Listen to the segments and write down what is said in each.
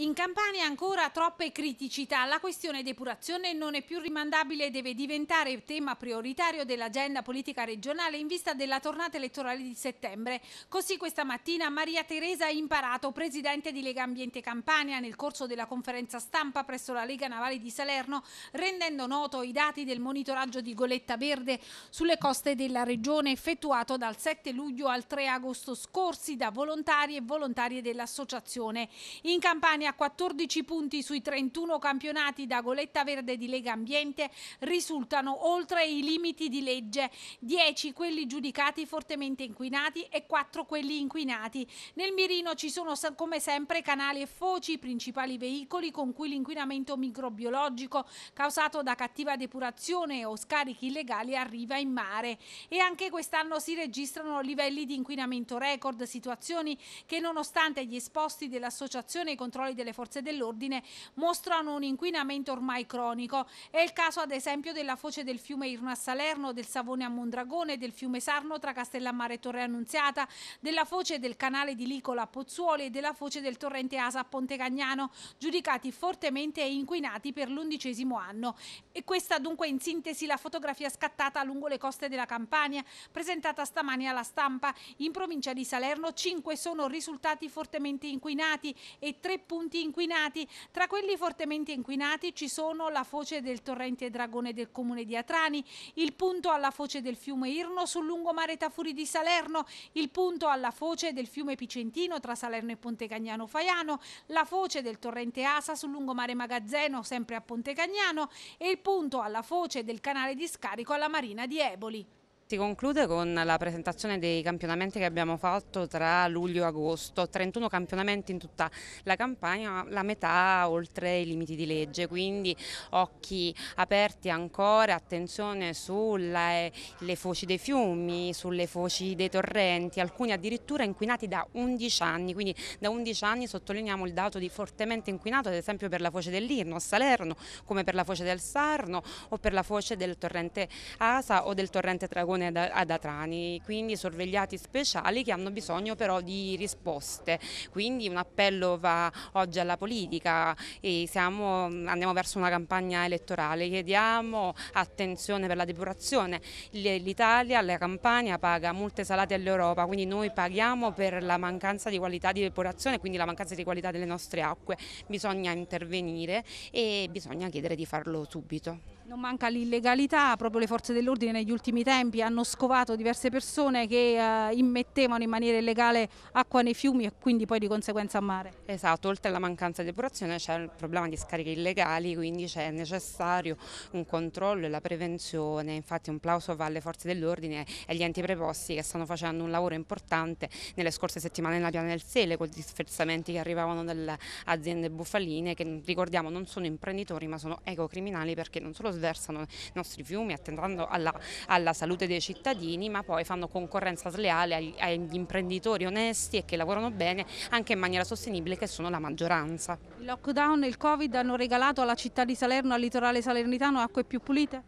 In Campania ancora troppe criticità. La questione depurazione non è più rimandabile e deve diventare tema prioritario dell'agenda politica regionale in vista della tornata elettorale di settembre. Così questa mattina Maria Teresa Imparato, presidente di Lega Ambiente Campania, nel corso della conferenza stampa presso la Lega Navale di Salerno, rendendo noto i dati del monitoraggio di goletta verde sulle coste della regione effettuato dal 7 luglio al 3 agosto scorsi da volontari e volontarie dell'associazione. In Campania a 14 punti sui 31 campionati da goletta verde di Lega Ambiente risultano oltre i limiti di legge, 10 quelli giudicati fortemente inquinati e 4 quelli inquinati. Nel mirino ci sono come sempre canali e foci, i principali veicoli con cui l'inquinamento microbiologico causato da cattiva depurazione o scarichi illegali arriva in mare. E anche quest'anno si registrano livelli di inquinamento record, situazioni che nonostante gli esposti dell'Associazione Controlli delle forze dell'ordine mostrano un inquinamento ormai cronico. È il caso ad esempio della foce del fiume Irna a Salerno, del Savone a Mondragone, del fiume Sarno tra Castellammare e Torre Annunziata, della foce del canale di Licola a Pozzuoli e della foce del torrente Asa a Ponte Cagnano, giudicati fortemente inquinati per l'undicesimo anno. E questa dunque in sintesi la fotografia scattata lungo le coste della Campania, presentata stamani alla stampa. In provincia di Salerno 5 sono risultati fortemente inquinati e 3 punti punti inquinati. Tra quelli fortemente inquinati ci sono la foce del torrente Dragone del comune di Atrani, il punto alla foce del fiume Irno sul lungomare Tafuri di Salerno, il punto alla foce del fiume Picentino tra Salerno e Ponte Cagnano Faiano, la foce del torrente Asa sul lungomare Magazzeno sempre a Ponte Cagnano e il punto alla foce del canale di scarico alla Marina di Eboli. Si conclude con la presentazione dei campionamenti che abbiamo fatto tra luglio e agosto, 31 campionamenti in tutta la campagna, la metà oltre i limiti di legge, quindi occhi aperti ancora, attenzione sulle foci dei fiumi, sulle foci dei torrenti, alcuni addirittura inquinati da 11 anni, quindi da 11 anni sottolineiamo il dato di fortemente inquinato ad esempio per la foce dell'Irno a Salerno, come per la foce del Sarno o per la foce del torrente Asa o del torrente Tragone comune ad, Atrani, quindi sorvegliati speciali che hanno bisogno però di risposte. Quindi un appello va oggi alla politica e siamo, andiamo verso una campagna elettorale, chiediamo attenzione per la depurazione. L'Italia, la Campania paga multe salate all'Europa, quindi noi paghiamo per la mancanza di qualità di depurazione, quindi la mancanza di qualità delle nostre acque. Bisogna intervenire e bisogna chiedere di farlo subito. Non manca l'illegalità, proprio le forze dell'ordine negli ultimi tempi hanno scovato diverse persone che eh, immettevano in maniera illegale acqua nei fiumi e quindi poi di conseguenza a mare. Esatto, oltre alla mancanza di depurazione c'è il problema di scariche illegali, quindi c'è necessario un controllo e la prevenzione, infatti un plauso va alle forze dell'ordine e agli enti preposti che stanno facendo un lavoro importante nelle scorse settimane nella piana del Sele con gli sferzamenti che arrivavano dalle aziende bufaline che ricordiamo non sono imprenditori ma sono ecocriminali perché non solo trasversano i nostri fiumi attentando alla, alla salute dei cittadini ma poi fanno concorrenza sleale agli, agli imprenditori onesti e che lavorano bene anche in maniera sostenibile che sono la maggioranza. Il lockdown e il covid hanno regalato alla città di Salerno, al litorale salernitano acque più pulite?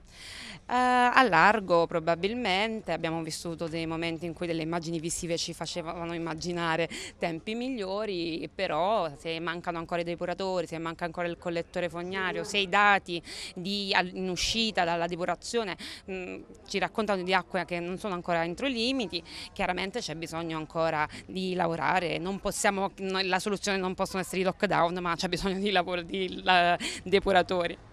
Eh, a largo probabilmente, abbiamo vissuto dei momenti in cui delle immagini visive ci facevano immaginare tempi migliori, però se mancano ancora i depuratori, se manca ancora il collettore fognario, se i dati di, in uscita dalla depurazione mh, mm, ci raccontano di acque che non sono ancora entro i limiti, chiaramente c'è bisogno ancora di lavorare, possiamo, la soluzione non possono essere i lockdown ma c'è bisogno di, lavoro, di la, depuratori.